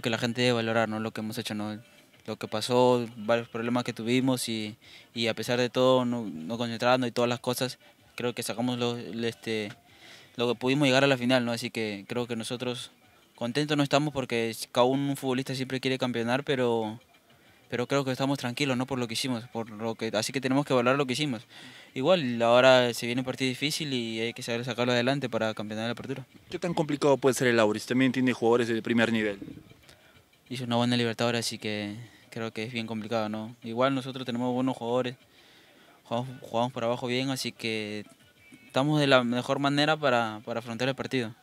que la gente debe valorar, ¿no? Lo que hemos hecho, ¿no? Lo que pasó, varios problemas que tuvimos y, y a pesar de todo, no, no concentrarnos y todas las cosas, creo que sacamos lo, este, lo que pudimos llegar a la final, ¿no? Así que creo que nosotros contentos no estamos porque cada un futbolista siempre quiere campeonar, pero, pero creo que estamos tranquilos, ¿no? Por lo que hicimos, por lo que, así que tenemos que valorar lo que hicimos. Igual, ahora se viene un partido difícil y hay que saber sacarlo adelante para campeonar la apertura. ¿Qué tan complicado puede ser el Auris? También tiene jugadores de primer nivel hizo una buena Libertadores, así que creo que es bien complicado, ¿no? Igual nosotros tenemos buenos jugadores, jugamos, por abajo bien, así que estamos de la mejor manera para, afrontar el partido.